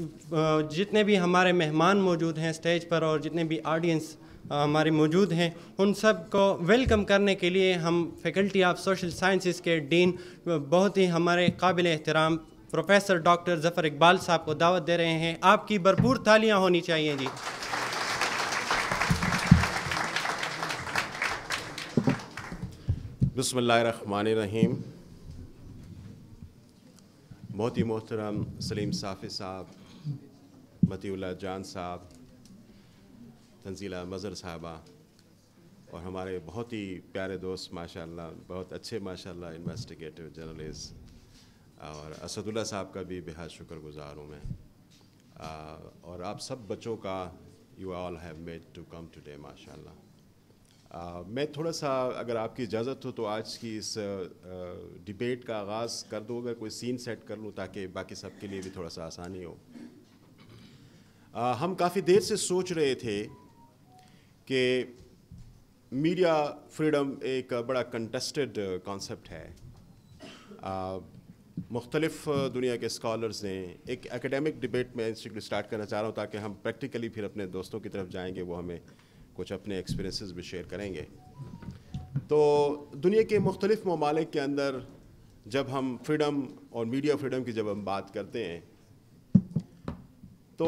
जितने भी हमारे मेहमान मौजूद हैं स्टेज पर और जितने भी ऑडियंस हमारे मौजूद हैं उन सब को वेलकम करने के लिए हम फैकल्टी ऑफ सोशल साइंसेस के डीन बहुत ही हमारे काबिल एहतराम प्रोफेसर डॉक्टर ज़फ़र इकबाल साहब को दावत दे रहे हैं आपकी भरपूर तालियां होनी चाहिए जी बसमीम बहुत ही मोहतरम सलीम साफ़ी साहब मतीउल्ला जान साहब तंजीला मज़र साहबा और हमारे बहुत ही प्यारे दोस्त माशाल्लाह बहुत अच्छे माशाल्लाह इन्वेस्टिगेटिव जर्नलिस्ट और असदुल्ला साहब का भी बेहद शुक्रगुजार हूँ मैं आ, और आप सब बच्चों का you all have made to come today माशाल्लाह मैं थोड़ा सा अगर आपकी इजाज़त हो तो आज की इस आ, डिबेट का आगाज़ कर दूँ अगर कोई सीन सेट कर लूँ ताकि बाकी सब के लिए भी थोड़ा सा आसानी हो हम काफ़ी देर से सोच रहे थे कि मीडिया फ्रीडम एक बड़ा कंटेस्टेड कॉन्सेप्ट है मुख्तलिफ दुनिया के स्कॉलर्स ने एक एकेडमिक डिबेट में इंस्टीट्यूट स्टार्ट करना चाह रहा हूँ ताकि हम प्रैक्टिकली फिर अपने दोस्तों की तरफ जाएंगे वो हमें कुछ अपने एक्सपीरियंसेस भी शेयर करेंगे तो दुनिया के मुख्तलिफ ममालिक के अंदर जब हम फ्रीडम और मीडिया फ्रीडम की जब हम बात करते हैं तो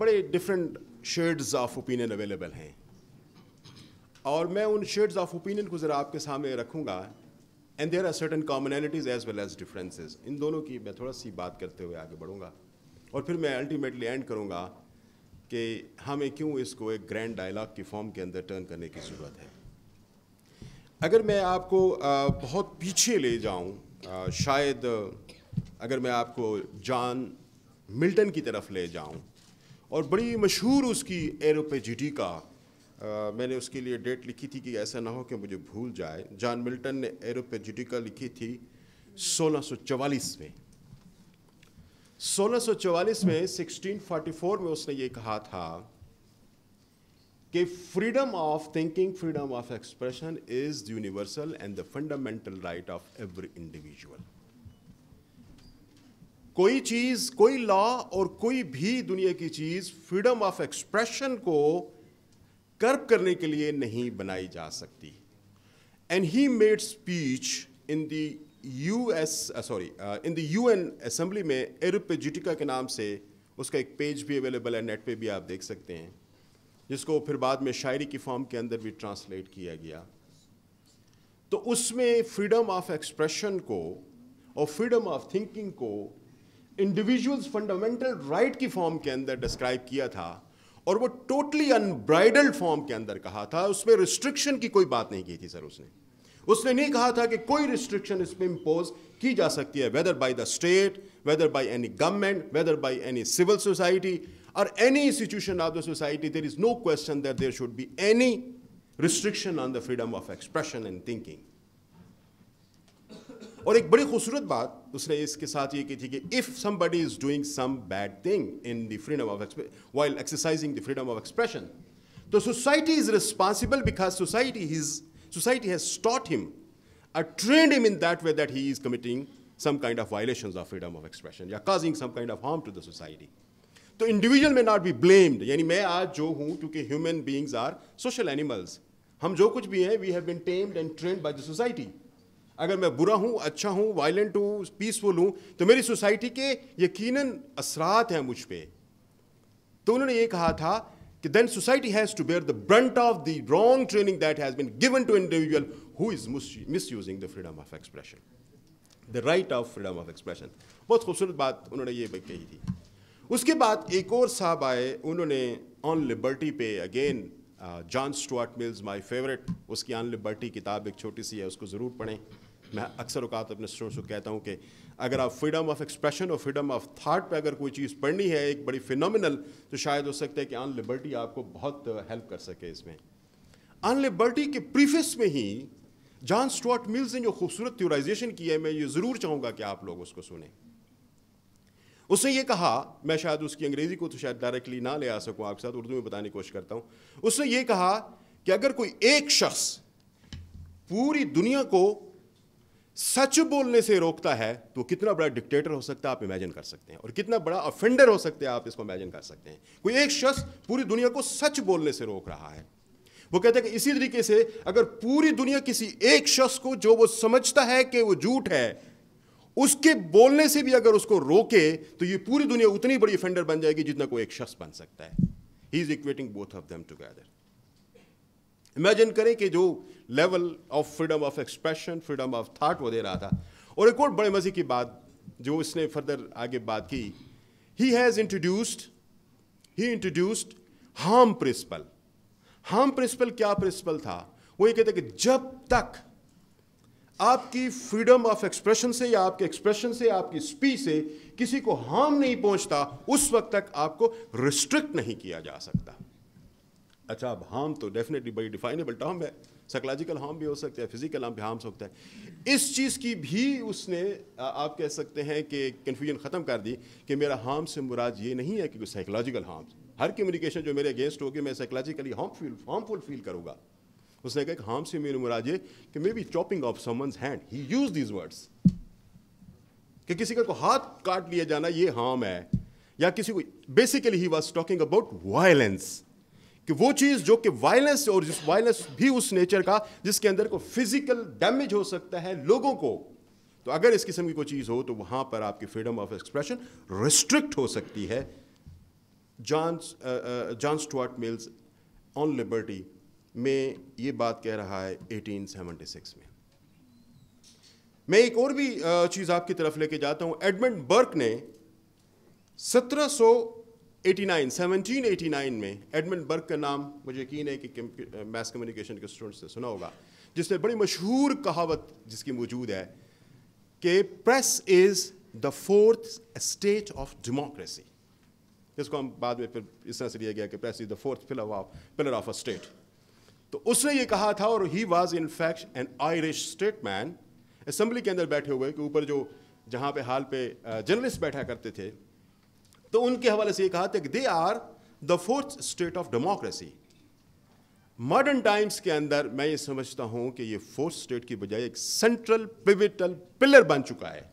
बड़े different shades of opinion available हैं और मैं उन शेड्स ऑफ ओपिनियन को ज़रा आपके सामने रखूँगा and there are certain commonalities as well as differences इन दोनों की मैं थोड़ा सी बात करते हुए आगे बढ़ूँगा और फिर मैं अल्टीमेटली एंड करूँगा कि हमें क्यों इसको एक ग्रैंड डायलॉग की फॉर्म के अंदर टर्न करने की ज़रूरत है अगर मैं आपको बहुत पीछे ले जाऊँ शायद अगर मैं आपको जॉन मिल्टन की तरफ ले जाऊँ और बड़ी मशहूर उसकी एरोपेजिटी का आ, मैंने उसके लिए डेट लिखी थी कि ऐसा ना हो कि मुझे भूल जाए जॉन मिल्टन ने का लिखी थी 1644 में 1644 में 1644 में उसने ये कहा था कि freedom of thinking freedom of expression is universal and the fundamental right of every individual कोई चीज़ कोई लॉ और कोई भी दुनिया की चीज़ फ्रीडम ऑफ एक्सप्रेशन को कर्ब करने के लिए नहीं बनाई जा सकती and he made speech in the U S sorry in the U N assembly में एरुपेजिटिका के नाम से उसका एक पेज भी अवेलेबल है नेट पे भी आप देख सकते हैं जिसको फिर बाद में शायरी की फॉर्म के अंदर भी ट्रांसलेट किया गया तो उसमें फ्रीडम ऑफ एक्सप्रेशन को और फ्रीडम ऑफ थिंकिंग को इंडिविजुअल्स फंडामेंटल राइट की फॉर्म के अंदर डिस्क्राइब किया था और वो टोटली अनब्राइडल्ड फॉर्म के अंदर कहा था उसमें रिस्ट्रिक्शन की कोई बात नहीं की थी सर उसने उसने नहीं कहा था कि कोई रिस्ट्रिक्शन इसमें इम्पोज की जा सकती है whether by the state whether by any government whether by any civil society और any institution of the society there is no question that there should be any restriction on the freedom of expression and thinking और एक बड़ी खूबसूरत बात उसने इसके साथ ये की थी कि if somebody is doing some bad thing in the freedom of while exercising the freedom of expression तो society is responsible because society is society has taught him a trained him in that way that he is committing some kind of violation of freedom of expression या causing some kind of harm to the society तो individual may not be blamed यानी मैं आज जो हूँ क्योंकि human beings are social animals हम जो कुछ भी हैं we have been tamed and trained by the society अगर मैं बुरा हूँ अच्छा हूँ वायलेंट हूँ पीसफुल हूँ तो मेरी सोसाइटी के यकीनन असरात हैं मुझ पर तो उन्होंने ये कहा था कि then society has to bear the brunt of the wrong training that has been given to individual who is misusing the freedom of expression the right of freedom of expression बहुत खूबसूरत बात उन्होंने ये कही थी उसके बाद एक और साहब आए उन्होंने ऑन लिबर्टी पे again John Stuart Mills my favourite उसकी ऑन लिबर्टी किताब एक छोटी सी है उसको ज़रूर पढ़ें मैं अक्सर अवकात अपने स्टूडेंट्स को कहता हूँ कि अगर आप फ्रीडम ऑफ एक्सप्रेशन और फ्रीडम ऑफ थाट पर अगर कोई चीज़ पढ़नी है एक बड़ी फिनोमिनल तो शायद हो सकता है कि अन लिबर्टी आपको बहुत हेल्प uh, कर सके इसमें अन लिबर्टी के प्रीफिस में ही जॉन स्टॉट मिल्स ने जो खूबसूरत थ्योराइजेशन की है मैं ये ज़रूर चाहूँगा कि आप लोग उसको सुने उसने ये कहा मैं शायद उसकी अंग्रेज़ी को तो शायद डायरेक्टली ना ले आ सकूं आपके साथ उर्दू में बताने की कोशिश करता हूं उसने ये कहा कि अगर कोई एक शख्स पूरी दुनिया को सच बोलने से रोकता है तो कितना बड़ा डिक्टेटर हो सकता है आप इमेजिन कर सकते हैं और कितना बड़ा ऑफेंडर हो सकते हैं आप इसको इमेजिन कर सकते हैं कोई एक शख्स पूरी दुनिया को सच बोलने से रोक रहा है वो कहते हैं कि इसी तरीके से अगर पूरी दुनिया किसी एक शख्स को जो वो समझता है कि वो झूठ है उसके बोलने से भी अगर उसको रोके तो ये पूरी दुनिया उतनी बड़ी ऑफेंडर बन जाएगी जितना कोई एक शख्स बन सकता है he is equating both of them together imagine करें कि जो level of freedom of expression freedom of thought वो दे रहा था और एक और बड़े मज़े की बात जो इसने फर्दर आगे बात की he has introduced he introduced harm principle harm principle क्या प्रिंसिपल था वो ये कहते कि जब तक आपकी फ्रीडम ऑफ एक्सप्रेशन से या आपके एक्सप्रेशन से आपकी स्पीच से किसी को हार्म नहीं पहुंचता उस वक्त तक आपको रिस्ट्रिक्ट नहीं किया जा सकता अच्छा अब हार्म तो डेफिनेटली बड़ी डिफाइनेबल टर्म है साइकोलॉजिकल हार्म भी हो सकता है फिजिकल हार्म भी हार्म सकता है इस चीज़ की भी उसने आप कह सकते हैं कि कन्फ्यूजन ख़त्म कर दी कि मेरा हार्म से मुराद ये नहीं है कि कोई साइकोलॉजिकल हार्म हर कम्युनिकेशन जो मेरे अगेंस्ट होगी मैं साइकोलॉजिकली हार्मफुल हार्मफुल फील करूँगा उसने कहा कि हार्म से मेरी मुराद ये कि may be chopping off someone's hand he use these words कि किसी का को हाथ काट लिया जाना ये हार्म है या किसी को basically he was talking about violence कि वो चीज़ जो कि वायलेंस और जिस वायलेंस भी उस नेचर का जिसके अंदर को फिजिकल डैमेज हो सकता है लोगों को तो अगर इस किस्म की कोई चीज़ हो तो वहाँ पर आपकी फ्रीडम ऑफ एक्सप्रेशन रिस्ट्रिक्ट हो सकती है John John Stuart Mills on liberty में ये बात कह रहा है 1876 में मैं एक और भी uh, चीज़ आपकी तरफ लेके जाता हूँ एडमंड बर्क ने सत्रह 89 1789 में एडमंड बर्ग का नाम मुझे यकीन है कि मैथ्स कम्युनिकेशन के स्टूडेंट्स ने सुना होगा जिसने बड़ी मशहूर कहावत जिसकी मौजूद है कि press is the fourth state of democracy जिसको हम बाद में फिर इस तरह से लिया गया कि press is the fourth pillar of pillar of a state तो उसने ये कहा था और he was in fact an Irish statesman assembly के अंदर बैठे हुए कि ऊपर जो जहाँ पे हाल पे जर्नलिस्ट बैठा करते थे तो उनके हवाले से ये कहा था कि they are the fourth state of democracy modern times के अंदर मैं ये समझता हूं कि ये फोर्थ स्टेट की बजाय एक सेंट्रल पिविटल पिलर बन चुका है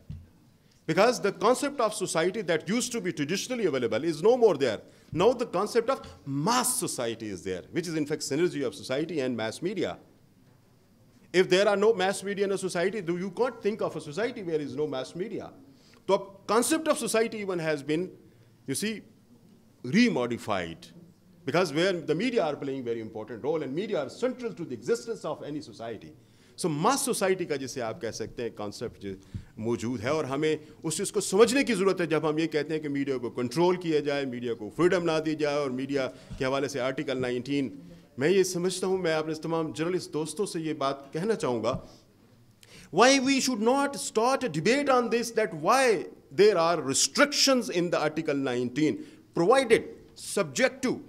because the concept of society that used to be traditionally available is no more there now the concept of mass society is there which is in fact synergy of society and mass media if there are no mass media in society do you can't think of a society where is no mass media तो अब concept of society even has been you see, remodified. Because where the media are playing very important role and media are central to the existence of any society. So mass society का जिसे आप कह सकते हैं concept मौजूद है और हमें उस चीज़ को समझने की ज़रूरत है जब हम ये कहते हैं कि मीडिया को कंट्रोल किया जाए मीडिया को फ्रीडम ना दी जाए और मीडिया के हवाले से आर्टिकल 19 मैं ये समझता हूँ मैं अपने तमाम जर्नलिस्ट दोस्तों से ये बात कहना चाहूँगा why we should not start debate on this that why there are restrictions in the Article 19, provided subject to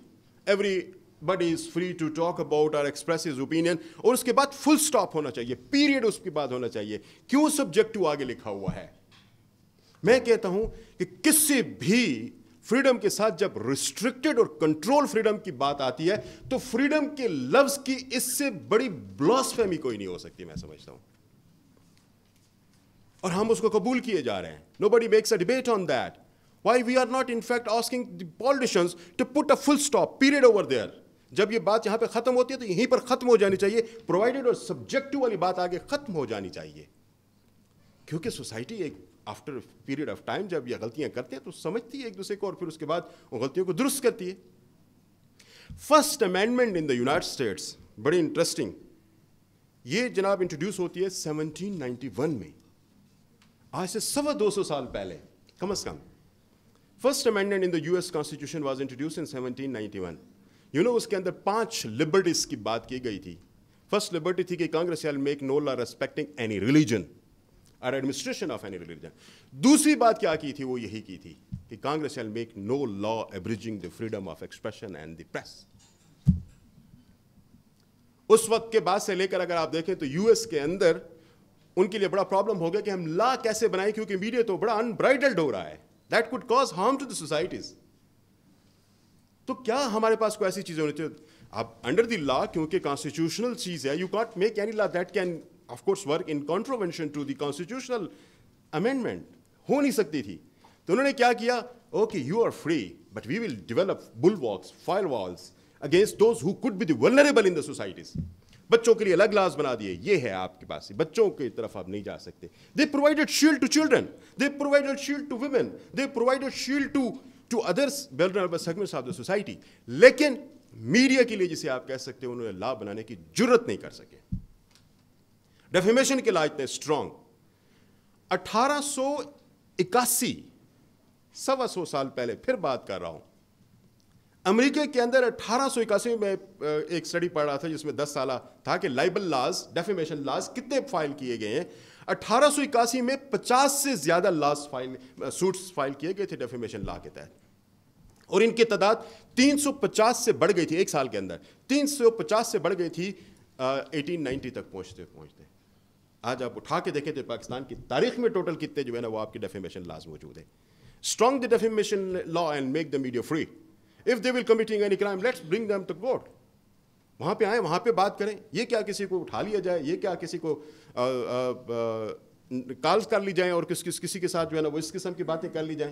everybody is free to talk about or express his opinion और उसके बाद full stop होना चाहिए period उसके बाद होना चाहिए क्यों subject to आगे लिखा हुआ है मैं कहता हूं कि किसी भी फ्रीडम के साथ जब रिस्ट्रिक्टेड और कंट्रोल फ्रीडम की बात आती है तो फ्रीडम के लफ्ज की इससे बड़ी ब्लॉसफेमी कोई नहीं हो सकती मैं समझता हूं और हम उसको कबूल किए जा रहे हैं nobody makes a debate on that why we are not in fact asking politicians to put a full stop period over there जब ये बात यहाँ पे ख़त्म होती है तो यहीं पर ख़त्म हो जानी चाहिए प्रोवाइडेड और सब्जेक्टिव वाली बात आगे ख़त्म हो जानी चाहिए क्योंकि सोसाइटी एक आफ्टर पीरियड ऑफ टाइम जब ये गलतियाँ करते हैं तो समझती है एक दूसरे को और फिर उसके बाद उन गलतियों को दुरुस्त करती है first amendment in the United States बड़ी इंटरेस्टिंग ये जनाब इंट्रोड्यूस होती है 1791 में आज से सवा दो सौ साल पहले कम अज कम first amendment in the US constitution was introduce in one you know उसके अंदर पांच लिबर्टीज की बात की गई थी फर्स्ट लिबर्टी थी कि Congress will make no law respecting any religion और एडमिनिस्ट्रेशन ऑफ एनी रिलीजन दूसरी बात क्या की थी वो यही की थी कि Congress will make no law abridging the freedom of expression and the press उस वक्त के बाद से लेकर अगर आप देखें तो यूएस के अंदर उनके लिए बड़ा प्रॉब्लम हो गया कि हम ला कैसे बनाए क्योंकि मीडिया तो बड़ा अनब्राइडल्ड हो रहा है that could cause harm to the societies तो क्या हमारे पास कोई ऐसी चीज़ें होनी चाहिए आप अंडर द लॉ क्योंकि कॉन्स्टिट्यूशनल चीज़ है you can't make any law that can of course work in contravention to the constitutional amendment हो नहीं सकती थी तो उन्होंने क्या किया okay you are free but we will develop bulwarks firewalls against those who could be the vulnerable in the societies बच्चों के लिए अलग लाज बना दिए ये है आपके पास बच्चों की तरफ आप नहीं जा सकते they provided shield to children they provided shield to women they provided shield to to others of the society लेकिन मीडिया के लिए जिसे आप कह सकते हो उन्होंने लाभ बनाने की जरूरत नहीं कर सके डेफिमेशन के लॉ इतने स्ट्रॉन्ग अठारह सौ इक्यासी सवा सौ साल पहले फिर बात कर रहा हूं अमेरिका के अंदर अठारह में एक स्टडी पढ़ रहा था जिसमें दस साल था कि लाइबल लाज डेफिमेशन लाज कितने फाइल किए गए हैं अठारह में 50 से ज़्यादा लाज फाइल सूट्स फाइल किए गए थे डेफिमेशन लॉ के तहत और इनकी तादाद 350 से बढ़ गई थी एक साल के अंदर 350 से बढ़ गई थी एटीन नाइनटी तक पहुँचते पहुँचते आज आप उठा के देखें तो पाकिस्तान की तारीख में टोटल कितने जो है ना वो आपके डेफिमेशन लाज मौजूद है strong the defamation law and make the media free if they will committing any crime let's bring them to court वहां पे आए वहां पे बात करें ये क्या किसी को उठा लिया जाए ये क्या किसी को कॉल्स कर ली जाए और किस किस किसी के साथ जो है ना वो इस किस्म की बातें कर ली जाए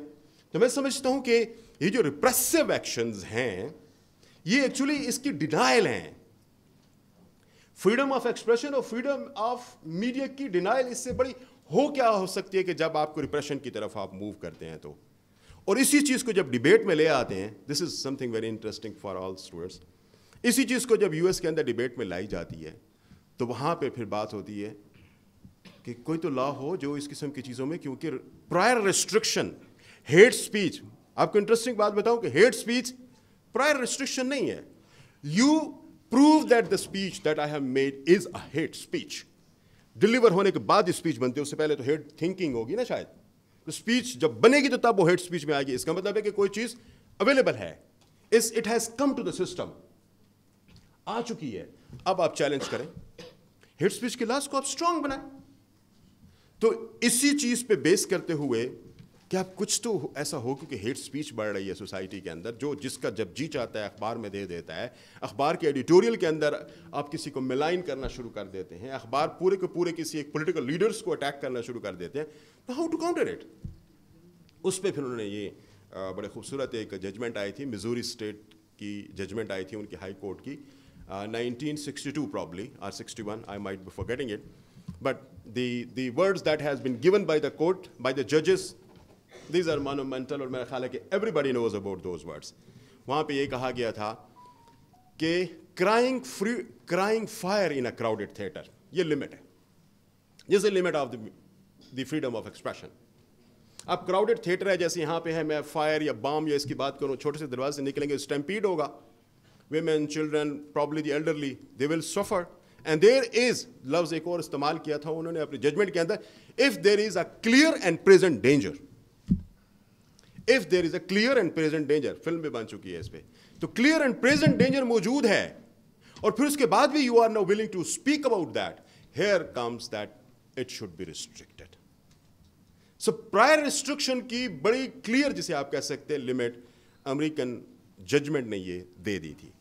तो मैं समझता हूं कि ये जो रिप्रेसिव एक्शन हैं ये एक्चुअली इसकी डिनाइल हैं फ्रीडम ऑफ एक्सप्रेशन और फ्रीडम ऑफ मीडिया की डिनाइल इससे बड़ी हो क्या हो सकती है कि जब आपको रिप्रेशन की तरफ आप मूव करते हैं तो और इसी चीज़ को जब डिबेट में ले आते हैं this is something very interesting for all students इसी चीज़ को जब यूएस के अंदर डिबेट में लाई जाती है तो वहाँ पे फिर बात होती है कि कोई तो लॉ हो जो इस किस्म की चीज़ों में क्योंकि प्रायर रिस्ट्रिक्शन हेट स्पीच आपको इंटरेस्टिंग बात बताऊं कि हेट स्पीच प्रायर रिस्ट्रिक्शन नहीं है you prove that the speech that I have made is a hate speech deliver होने के बाद स्पीच बनती है उससे पहले तो हेट थिंकिंग होगी ना शायद तो स्पीच जब बनेगी तो तब वो हेड स्पीच में आएगी इसका मतलब है कि कोई चीज अवेलेबल है इस it has come to the system आ चुकी है अब आप चैलेंज करें हेड स्पीच लास्ट को आप स्ट्रांग बनाए तो इसी चीज पे बेस करते हुए कि आप कुछ तो ऐसा हो क्योंकि हेट स्पीच बढ़ रही है सोसाइटी के अंदर जो जिसका जब जी चाहता है अखबार में दे देता है अखबार के एडिटोरियल के अंदर आप किसी को मिलाइन करना शुरू कर देते हैं अखबार पूरे के पूरे किसी एक पोलिटिकल लीडर्स को अटैक करना शुरू कर देते हैं तो हाउ टू काउंटर इट उस पर फिर उन्होंने ये बड़े खूबसूरत एक जजमेंट आई थी मिजोरी स्टेट की जजमेंट आई थी उनकी हाई कोर्ट की nineteen sixty two probably or sixty one I might be forgetting it but the the words that has been given by the court, by the these are monumental और मेरा ख्याल है कि everybody knows about those words वहाँ पे ये कहा गया था कि crying free crying fire in a crowded theatre ये लिमिट है this is limit of the freedom of expression अब क्राउडेड थिएटर है जैसे यहाँ पे है मैं फायर या बॉम्ब या इसकी बात करूँ छोटे से दरवाजे से निकलेंगे स्टम्पीड होगा women children probably the elderly they will suffer and there is लफ्ज़ एक और इस्तेमाल किया था उन्होंने अपने जजमेंट के अंदर if there is a clear and present danger if there is a clear and present danger film भी बन चुकी है इस पर तो क्लियर एंड प्रेजेंट डेंजर मौजूद है और फिर उसके बाद भी you are now willing to speak about that here comes that it should be restricted so prior restriction की बड़ी क्लियर जिसे आप कह सकते हैं लिमिट अमेरिकन जजमेंट ने ये दे दी थी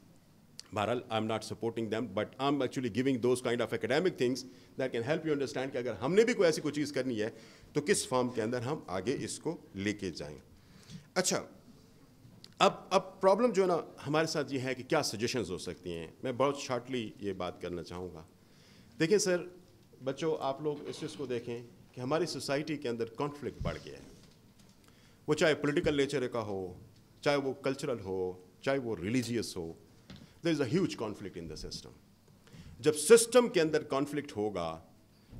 बहरहाल I am not supporting them but I am actually giving those kind of academic things that can help you understand कि अगर हमने भी कोई ऐसी कोई चीज़ करनी है तो किस फॉर्म के अंदर हम आगे इसको लेके जाएंगे अच्छा अब अब प्रॉब्लम जो है ना हमारे साथ ये है कि क्या सजेशंस हो सकती हैं मैं बहुत शॉर्टली ये बात करना चाहूँगा देखिए सर बच्चों आप लोग इस चीज़ को देखें कि हमारी सोसाइटी के अंदर कॉन्फ्लिक्ट बढ़ गया है वो चाहे पोलिटिकल नेचर का हो चाहे वो कल्चरल हो चाहे वो रिलीजियस हो there is a huge conflict in the system जब सिस्टम के अंदर कॉन्फ्लिक्ट होगा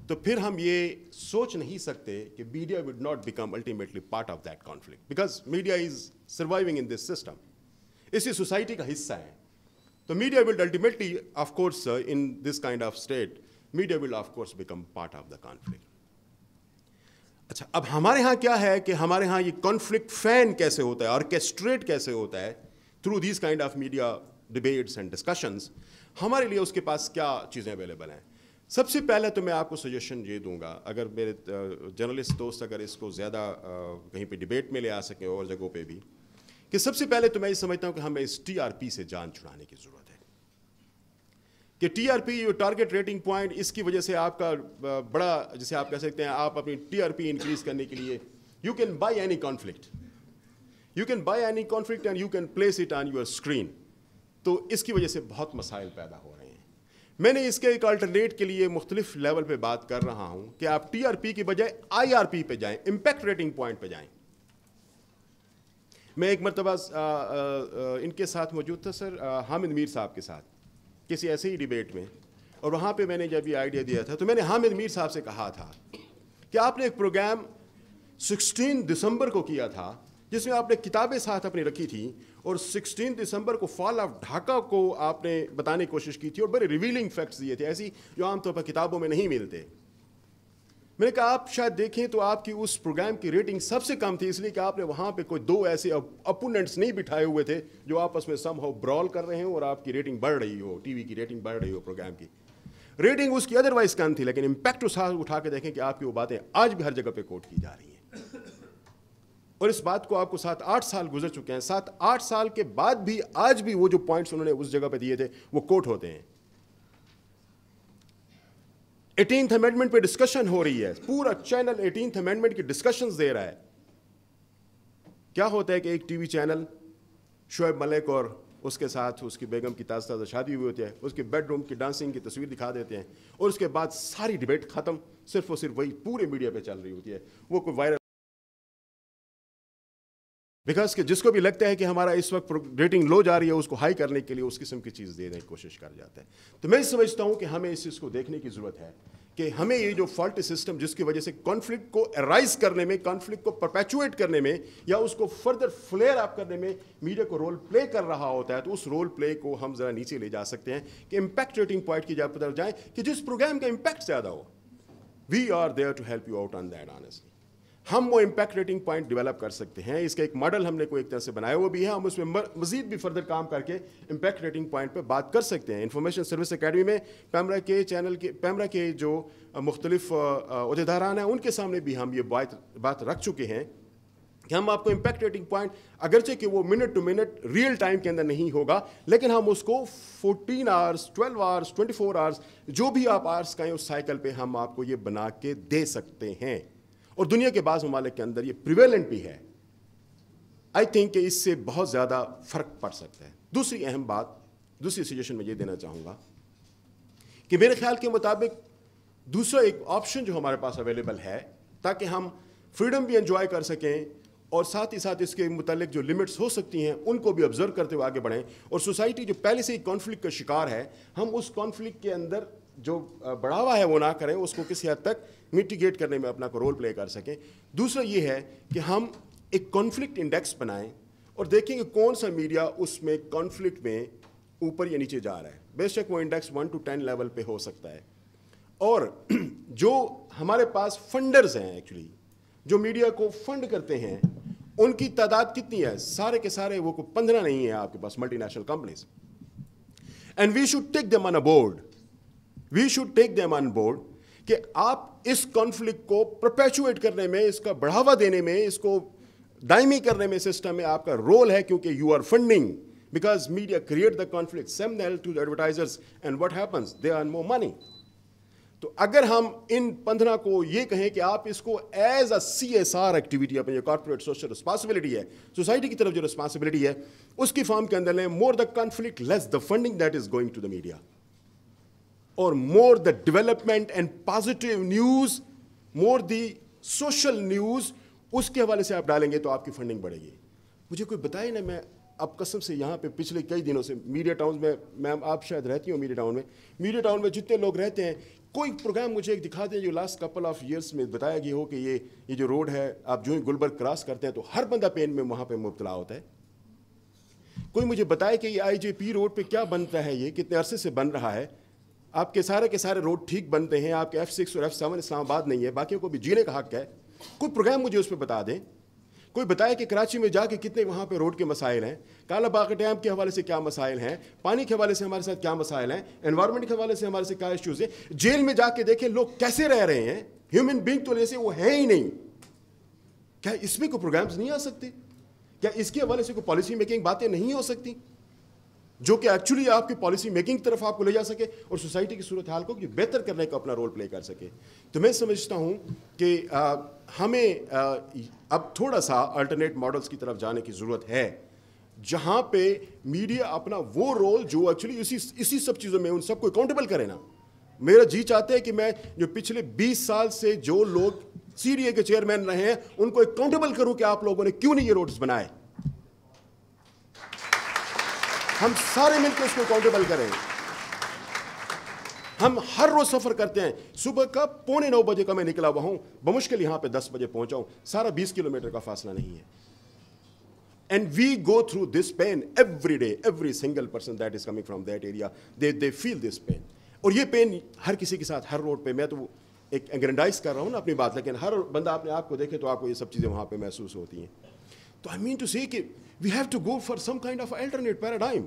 तो फिर हम ये सोच नहीं सकते कि media would not become ultimately part of that conflict because media is surviving in this system इसी सोसाइटी का हिस्सा है तो media will ultimately of course in this kind of state media will of course become part of the conflict अच्छा अब हमारे यहाँ क्या है कि हमारे यहाँ ये कॉन्फ्लिक्ट फैन कैसे होता है ऑर्केस्ट्रेट कैसे होता है through this kind of media debates and discussions हमारे लिए उसके पास क्या चीज़ें अवेलेबल हैं सबसे पहले तो मैं आपको सजेशन ये दूंगा अगर मेरे जर्नलिस्ट दोस्त अगर इसको ज़्यादा कहीं पे डिबेट में ले आ सकें और जगहों पे भी कि सबसे पहले तो मैं ये समझता हूँ कि हमें इस टीआरपी से जान छुड़ाने की ज़रूरत है कि टीआरपी जो टारगेट रेटिंग पॉइंट इसकी वजह से आपका बड़ा जैसे आप कह सकते हैं आप अपनी टी इंक्रीज करने के लिए you can buy any conflict you can buy any conflict and you can place it on your screen तो इसकी वजह से बहुत मसाइल पैदा हो रहे हैं मैंने इसके एक अल्टरनेट के लिए मुख्तलिफ लेवल पे बात कर रहा हूं कि आप टीआरपी की बजाय आईआरपी पे जाएं इम्पैक्ट रेटिंग पॉइंट पे जाएं मैं एक मरतबा इनके साथ मौजूद था सर आ, हामिद मीर साहब के साथ किसी ऐसे ही डिबेट में और वहाँ पे मैंने जब ये आइडिया दिया था तो मैंने हामिद मीर साहब से कहा था कि आपने एक प्रोग्राम सिक्सटीन दिसंबर को किया था जिसमें आपने किताबें साथ अपनी रखी थी और 16 दिसंबर को फॉल ऑफ ढाका को आपने बताने की कोशिश की थी और बड़े रिवीलिंग फैक्ट्स दिए थे ऐसी जो आमतौर पर किताबों में नहीं मिलते मैंने कहा आप शायद देखें तो आपकी उस प्रोग्राम की रेटिंग सबसे कम थी इसलिए कि आपने वहाँ पे कोई दो ऐसे अपोनेंट्स नहीं बिठाए हुए थे जो आपस में सम हो ब्रॉल कर रहे हैं और आपकी रेटिंग बढ़ रही हो टीवी की रेटिंग बढ़ रही हो प्रोग्राम की रेटिंग उसकी अदरवाइज कम थी लेकिन इम्पैक्ट उठा के देखें कि आपकी वो बातें आज भी हर जगह पर कोट की जा रही हैं और इस बात को आपको सात आठ साल गुजर चुके हैं सात आठ साल के बाद भी आज भी वो जो पॉइंट्स उन्होंने उस जगह पर दिए थे वो कोर्ट होते हैं एटीनथ अमेंडमेंट पे डिस्कशन हो रही है पूरा चैनल एटीनथ अमेंडमेंट की डिस्कशन दे रहा है क्या होता है कि एक टीवी चैनल शोएब मलिक और उसके साथ उसकी बेगम की ताज़ ताज़ा शादी हुई होती है उसके बेडरूम की डांसिंग की तस्वीर दिखा देते हैं और उसके बाद सारी डिबेट ख़त्म सिर्फ और सिर्फ वही पूरे मीडिया पे चल रही होती है वो कोई वायरल बिकॉज कि जिसको भी लगता है कि हमारा इस वक्त रेटिंग लो जा रही है उसको हाई करने के लिए उस किस्म की चीज़ देने की कोशिश कर जाता है तो मैं समझता हूँ कि हमें इस चीज़ को देखने की ज़रूरत है कि हमें ये जो फॉल्ट सिस्टम जिसकी वजह से कॉन्फ्लिक्ट को अराइज करने में कॉन्फ्लिक्ट को परपेचुएट करने में या उसको फर्दर फ्लेयर अप करने में मीडिया को रोल प्ले कर रहा होता है तो उस रोल प्ले को हम ज़रा नीचे ले जा सकते हैं कि इम्पैक्ट रेटिंग पॉइंट की तरफ जाएँ कि जिस प्रोग्राम का इम्पैक्ट ज़्यादा हो we are there to help you out on that honest हम वो इम्पैक्ट रेटिंग पॉइंट डेवलप कर सकते हैं इसका एक मॉडल हमने कोई एक तरह से बनाया वो भी है हम उसमें मजीद भी फर्दर काम करके इम्पैक्ट रेटिंग पॉइंट पर बात कर सकते हैं इंफॉर्मेशन सर्विस अकेडमी में पैमरा के चैनल के पैमरा के जो मुख्तलिफ अहदेदारान हैं उनके सामने भी हम ये बात बात रख चुके हैं कि हम आपको इम्पैक्ट रेटिंग पॉइंट अगरचे कि वो minute to minute real time के अंदर नहीं होगा लेकिन हम उसको 14 आवर्स 12 आवर्स 24 आवर्स जो भी आप आवर्स का उस साइकिल पे हम आपको ये बना के दे सकते हैं और दुनिया के बाद ममालिक के अंदर ये प्रिवेलेंट भी है आई थिंक कि इससे बहुत ज़्यादा फ़र्क पड़ सकता है दूसरी अहम बात दूसरी सजेशन में ये देना चाहूँगा कि मेरे ख्याल के मुताबिक दूसरा एक ऑप्शन जो हमारे पास अवेलेबल है ताकि हम फ्रीडम भी इन्जॉय कर सकें और साथ ही साथ इसके मतलब जो लिमिट्स हो सकती हैं उनको भी ऑब्जर्व करते हुए आगे बढ़ें और सोसाइटी जो पहले से ही कॉन्फ्लिक्ट का शिकार है हम उस कॉन्फ्लिक्ट के अंदर जो बढ़ावा है वो ना करें उसको किसी हद तक मिटिगेट करने में अपना को रोल प्ले कर सकें दूसरा ये है कि हम एक कॉन्फ्लिक्ट इंडेक्स बनाएं और देखें कि कौन सा मीडिया उसमें कॉन्फ्लिक्ट में ऊपर या नीचे जा रहा है बेशक वो index one two ten level पे हो सकता है और जो हमारे पास फंडर्स हैं एक्चुअली जो मीडिया को फंड करते हैं उनकी तादाद कितनी है सारे के सारे वो को पंद्रह नहीं है आपके पास multinational companies and we should take them on a board we should take them on board कि आप इस कॉन्फ्लिक्ट को प्रपैचुएट करने में इसका बढ़ावा देने में इसको दायमी करने में सिस्टम में आपका रोल है क्योंकि you are funding because media create the conflict send the to the advertisers and what happens they earn तो अगर हम इन पंद्रह को ये कहें कि आप इसको as a C S R activity अपनी जो कॉर्पोरेट सोशल रिस्पांसिबिलिटी है सोसाइटी की तरफ जो रिस्पॉन्सिबिलिटी है उसकी फॉर्म के अंदर लें more the conflict less the funding that is going to the media or more the development and positive news, more the social news, उसके हवाले से आप डालेंगे तो आपकी फंडिंग बढ़ेगी मुझे कोई बताए ना मैं अब कसम से यहाँ पे पिछले कई दिनों से मीडिया टाउन में मैम आप शायद रहती हो मीडिया टाउन में मीडिया टाउन में जितने लोग रहते हैं कोई प्रोग्राम मुझे एक दिखा दें जो लास्ट कपल ऑफ ईयर्स में बताया गया हो कि ये ये जो रोड है आप जो ही गुलबर्ग क्रॉस करते हैं तो हर बंदा पेन में वहाँ पर मुबतला होता है कोई मुझे बताए कि ये आई रोड पर क्या बनता है ये कितने अरसे से बन रहा है आपके सारे के सारे रोड ठीक बनते हैं आपके एफ सिक्स और एफ सेवन इस्लामाबाद नहीं है बाकियों को भी जीने का हक है कोई प्रोग्राम मुझे उस पर बता दें कोई बताए कि कराची में जाके कितने वहाँ पे रोड के मसाइल हैं काला बाग डैम के हवाले से क्या मसाइल हैं पानी के हवाले से हमारे साथ क्या मसाइल हैं इन्वायरमेंट के हवाले से हमारे से क्या इश्यूज़ हैं जेल में जाके देखें लोग कैसे रह रहे हैं ह्यूमन बींग तो जैसे वो है ही नहीं क्या इसमें कोई प्रोग्राम्स नहीं आ सकते क्या इसके हवाले से कोई पॉलिसी मेकिंग बातें नहीं हो सकती जो कि एक्चुअली आपकी पॉलिसी मेकिंग की तरफ आपको ले जा सके और सोसाइटी की सूरत हाल को बेहतर करने का अपना रोल प्ले कर सके तो मैं समझता हूँ कि आ, हमें आ, अब थोड़ा सा अल्टरनेट मॉडल्स की तरफ जाने की ज़रूरत है जहाँ पे मीडिया अपना वो रोल जो एक्चुअली इसी इसी सब चीज़ों में उन सबको अकाउंटेबल करे ना मेरा जी चाहते हैं कि मैं जो पिछले 20 साल से जो लोग सी के चेयरमैन रहे हैं उनको अकाउंटेबल करूं कि आप लोगों ने क्यों नहीं ये रोड्स बनाए हम सारे मिलकर उसको अकाउंटेबल करें हम हर रोज सफर करते हैं सुबह का पौने नौ बजे का मैं निकला हुआ हूं बमुश्किल यहां पे दस बजे पहुंचा हूं सारा बीस किलोमीटर का फासला नहीं है and we go through this pain every day every single person that is coming from that area they they feel this pain और ये पेन हर किसी के साथ हर रोड पे मैं तो एक एग्रेंडाइज कर रहा हूं ना अपनी बात लेकिन हर बंदा अपने आप को देखे तो आपको ये सब चीज़ें वहां पे महसूस होती हैं तो आई मीन टू से कि we have to go for some kind of alternate paradigm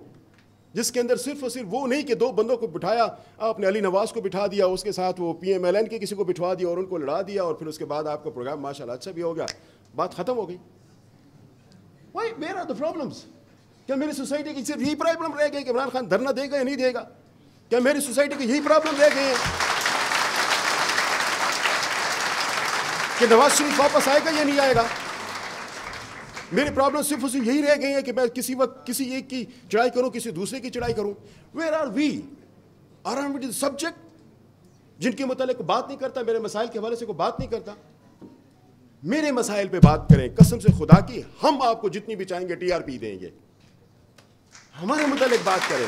जिसके अंदर सिर्फ और सिर्फ वो नहीं कि दो बंदों को बिठाया आपने अली नवाज को बिठा दिया उसके साथ वो पी एम एल एन के किसी को बिठवा दिया और उनको लड़ा दिया और फिर उसके बाद आपका प्रोग्राम माशाल्लाह अच्छा भी हो गया बात ख़त्म हो गई why where are the problems क्या मेरी सोसाइटी की सिर्फ यही प्रॉब्लम रह गई कि इमरान खान धरना देगा या नहीं देगा क्या मेरी सोसाइटी की यही प्रॉब्लम रह गई है कि नवाज शरीफ वापस आएगा या नहीं आएगा मेरी प्रॉब्लम सिर्फ उसे यही रह गई है कि मैं किसी वक्त किसी एक की चढ़ाई करूं किसी दूसरे की चढ़ाई करूं where are we are are with subject जिनके को बात नहीं करता मेरे मसाइल के हवाले से को बात नहीं करता मेरे मसाइल पे बात करें कसम से खुदा की हम आपको जितनी भी चाहेंगे टीआरपी देंगे हमारे मुतालिक बात करें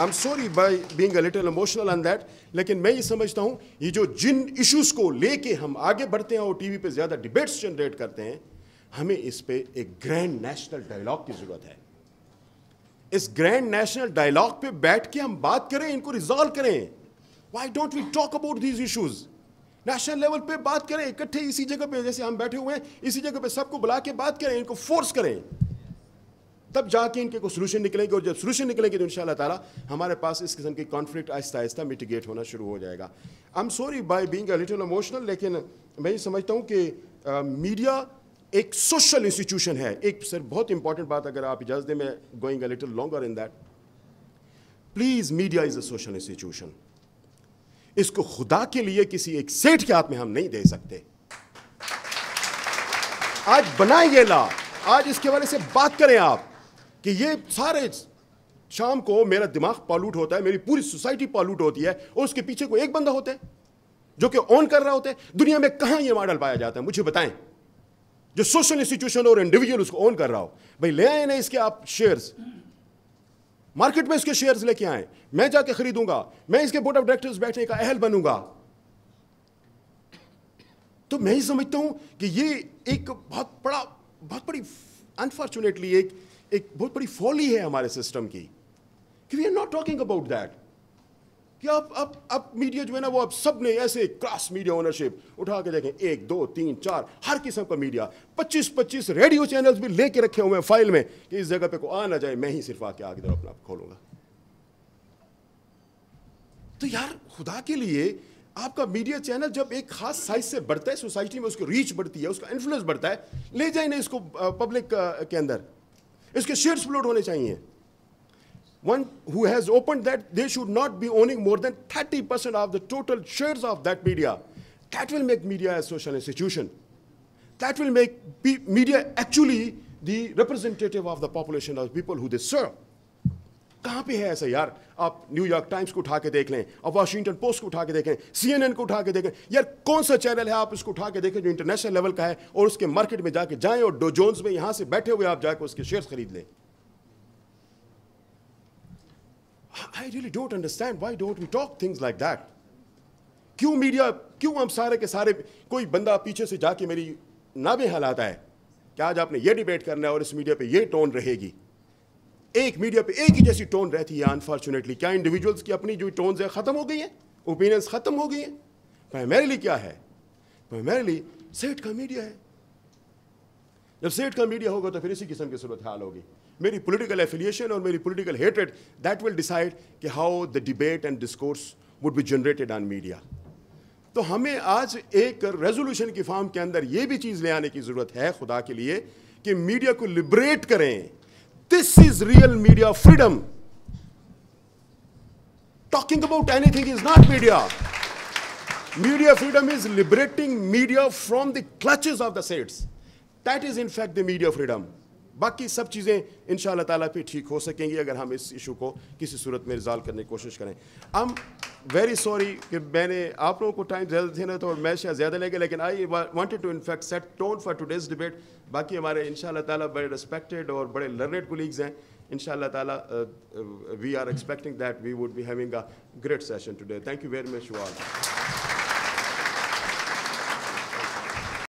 I am sorry by being a little emotional on that लेकिन मैं ये समझता हूँ ये जो जिन इश्यूज़ को लेके हम आगे बढ़ते हैं और टीवी पे ज़्यादा डिबेट्स जनरेट करते हैं हमें इस पर एक ग्रैंड नेशनल डायलॉग की ज़रूरत है इस ग्रैंड नेशनल डायलॉग पे बैठ के हम बात करें इनको रिजॉल्व करें why don't we talk about these issues national level पे बात करें इकट्ठे इसी जगह पे जैसे हम बैठे हुए हैं इसी जगह पे सबको बुला के बात करें इनको फोर्स करें तब जाके इनके कोई सोल्यूशन निकलेगी और जब सोल्यूशन निकलेंगे तो इन ताला हमारे पास इस किस्म की कॉन्फ्लिक्ट आहिस्ता आहिस्ता मिटिगेट होना शुरू हो जाएगा I am sorry by being little emotional लेकिन मैं ये समझता हूँ कि मीडिया एक सोशल इंस्टीट्यूशन है एक सर बहुत इंपॉर्टेंट बात अगर आप इजाज़त दें going a little longer in that please media is a social institution इसको खुदा के लिए किसी एक सेठ के हाथ में हम नहीं दे सकते आज बनाए ये ला आज इसके बारे से बात करें आप कि ये सारे शाम को मेरा दिमाग पॉल्यूट होता है मेरी पूरी सोसाइटी पॉल्यूट होती है और उसके पीछे कोई एक बंदा होता है जो कि ऑन कर रहा होता है दुनिया में कहाँ ये मॉडल पाया जाता है मुझे बताएं जो सोशल इंस्टीट्यूशन और इंडिविजुअल उसको ऑन कर रहा हो भाई ले आए ना इसके आप शेयर्स मार्केट में इसके शेयर्स लेके आए मैं जाके खरीदूंगा मैं इसके बोर्ड ऑफ डायरेक्टर्स बैठने का अहल बनूंगा तो मैं ही समझता हूं कि ये एक बहुत बड़ा बहुत बड़ी अनफॉर्चुनेटली एक एक बहुत बड़ी फॉली है हमारे सिस्टम की कि we are not talking about that कि अब अब अब मीडिया जो है ना वो अब सब ने ऐसे क्रॉस मीडिया ओनरशिप उठा के देखें एक दो तीन चार हर किस्म का मीडिया पच्चीस पच्चीस रेडियो चैनल्स भी लेके रखे हुए हैं फाइल में कि इस जगह पे को आ ना जाए मैं ही सिर्फ आके आगे अपना खोलूंगा तो यार खुदा के लिए आपका मीडिया चैनल जब एक खास साइज से बढ़ता है सोसाइटी में उसकी रीच बढ़ती है उसका इन्फ्लुएंस बढ़ता है ले जाए ना इसको पब्लिक के अंदर इसके शेयर स्प्लिट होने one who has opened that, they should not be owning more than 30% of the total shares of that media. That will make media a social institution. That will make media actually the representative of the population of people who they serve. कहाँ पे है ऐसा यार आप New York times को उठा के देख लें आप वाशिंगटन पोस्ट को उठा के देखें सी को उठा के देखें यार कौन सा चैनल है आप इसको उठा के देखें जो इंटरनेशनल लेवल का है और उसके मार्केट में जाके जाएं और डोजोन्स में यहां से बैठे हुए आप जाकर उसके शेयर खरीद लें I really don't understand why don't we talk things like that क्यों मीडिया क्यों हम सारे के सारे कोई बंदा पीछे से जाके मेरी नाबे हालात है कि आज आपने ये डिबेट करना है और इस मीडिया पे ये टोन रहेगी एक मीडिया पे एक ही जैसी टोन रहती है अनफॉर्चुनेटली क्या इंडिविजुअल्स की अपनी जो टोन्स है ख़त्म हो गई हैं ओपिनियंस ख़त्म हो गई हैं प्राइमरीली क्या है प्राइमरीली सेठ का मीडिया है जब सेठ का मीडिया होगा तो फिर इसी किस्म की सूरत हाल होगी मेरी पोलिटिकल एफिलिएशन और मेरी political hatred that will decide कि how the debate and discourse would be generated on media तो हमें आज एक रेजोल्यूशन की फॉर्म के अंदर ये भी चीज़ ले आने की ज़रूरत है खुदा के लिए कि मीडिया को लिबरेट करें This is real media freedom. Talking about anything is not media. Media freedom is liberating media from the clutches of the states. That is in fact the media freedom. बाकी सब चीज़ें इन ताला पे ठीक हो सकेंगी अगर हम इस इशू को किसी सूरत में रिजॉल्व करने की कोशिश करें आई एम वेरी सॉरी कि मैंने आप लोगों को टाइम ज़्यादा देना था और मैं शायद ज़्यादा लेंगे लेकिन I wanted to in fact set tone for today's debate बाकी हमारे इन ताला बड़े रेस्पेक्टेड और बड़े लर्नेड कोलीग्स हैं इन ताला we are expecting that we would be having a great session today thank you very much you all